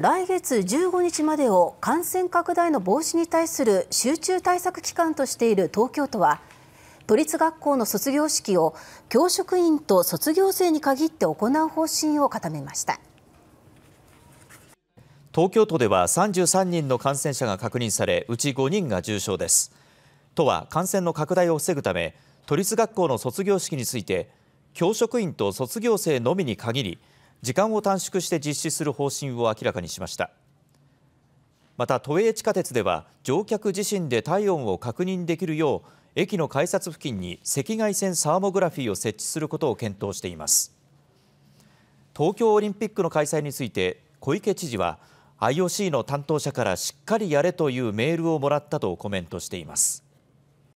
来月15日までを感染拡大の防止に対する集中対策期間としている東京都は都立学校の卒業式を教職員と卒業生に限って行う方針を固めました東京都では33人の感染者が確認されうち5人が重症です都は感染の拡大を防ぐため都立学校の卒業式について教職員と卒業生のみに限り時間を短縮して実施する方針を明らかにしましたまた都営地下鉄では乗客自身で体温を確認できるよう駅の改札付近に赤外線サーモグラフィーを設置することを検討しています東京オリンピックの開催について小池知事は IOC の担当者からしっかりやれというメールをもらったとコメントしています